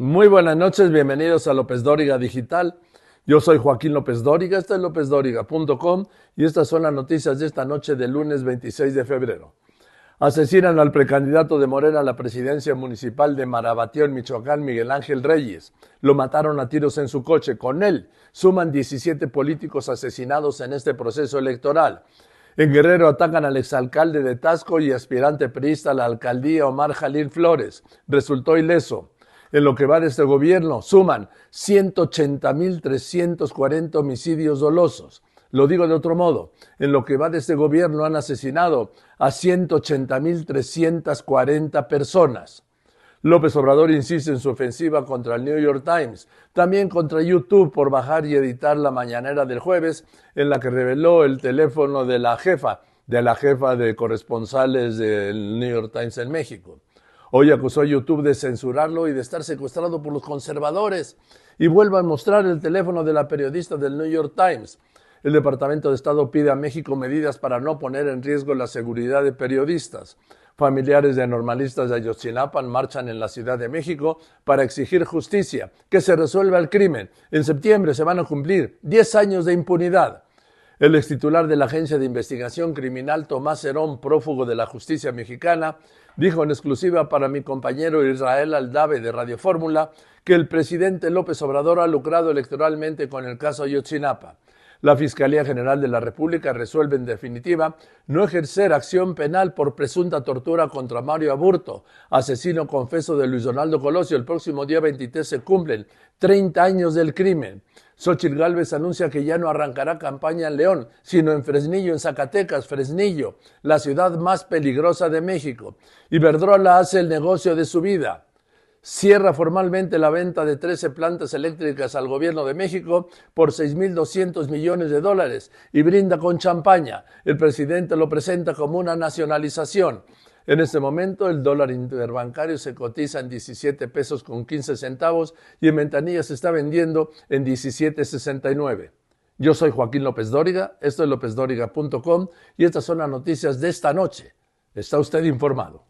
Muy buenas noches, bienvenidos a López Dóriga Digital. Yo soy Joaquín López Dóriga, esto es lópezdóriga.com y estas son las noticias de esta noche del lunes 26 de febrero. Asesinan al precandidato de Morena a la presidencia municipal de Marabatío en Michoacán, Miguel Ángel Reyes. Lo mataron a tiros en su coche. Con él suman 17 políticos asesinados en este proceso electoral. En Guerrero atacan al exalcalde de Tasco y aspirante priista a la alcaldía Omar Jalil Flores. Resultó ileso en lo que va de este gobierno, suman 180.340 homicidios dolosos. Lo digo de otro modo, en lo que va de este gobierno han asesinado a 180.340 personas. López Obrador insiste en su ofensiva contra el New York Times, también contra YouTube por bajar y editar la mañanera del jueves en la que reveló el teléfono de la jefa, de la jefa de corresponsales del New York Times en México. Hoy acusó a YouTube de censurarlo y de estar secuestrado por los conservadores. Y vuelve a mostrar el teléfono de la periodista del New York Times. El Departamento de Estado pide a México medidas para no poner en riesgo la seguridad de periodistas. Familiares de normalistas de Ayotzinapa marchan en la Ciudad de México para exigir justicia, que se resuelva el crimen. En septiembre se van a cumplir 10 años de impunidad. El ex titular de la Agencia de Investigación Criminal, Tomás Herón, prófugo de la justicia mexicana, dijo en exclusiva para mi compañero Israel Aldave de Radio Fórmula que el presidente López Obrador ha lucrado electoralmente con el caso Ayotzinapa. La Fiscalía General de la República resuelve en definitiva no ejercer acción penal por presunta tortura contra Mario Aburto, asesino confeso de Luis Donaldo Colosio. El próximo día 23 se cumplen 30 años del crimen. Xochitl Gálvez anuncia que ya no arrancará campaña en León, sino en Fresnillo, en Zacatecas, Fresnillo, la ciudad más peligrosa de México. Y Iberdrola hace el negocio de su vida cierra formalmente la venta de 13 plantas eléctricas al gobierno de México por 6.200 millones de dólares y brinda con champaña. El presidente lo presenta como una nacionalización. En este momento el dólar interbancario se cotiza en 17 pesos con 15 centavos y en ventanilla se está vendiendo en 17.69. Yo soy Joaquín López Dóriga, esto es lópezdóriga.com y estas son las noticias de esta noche. Está usted informado.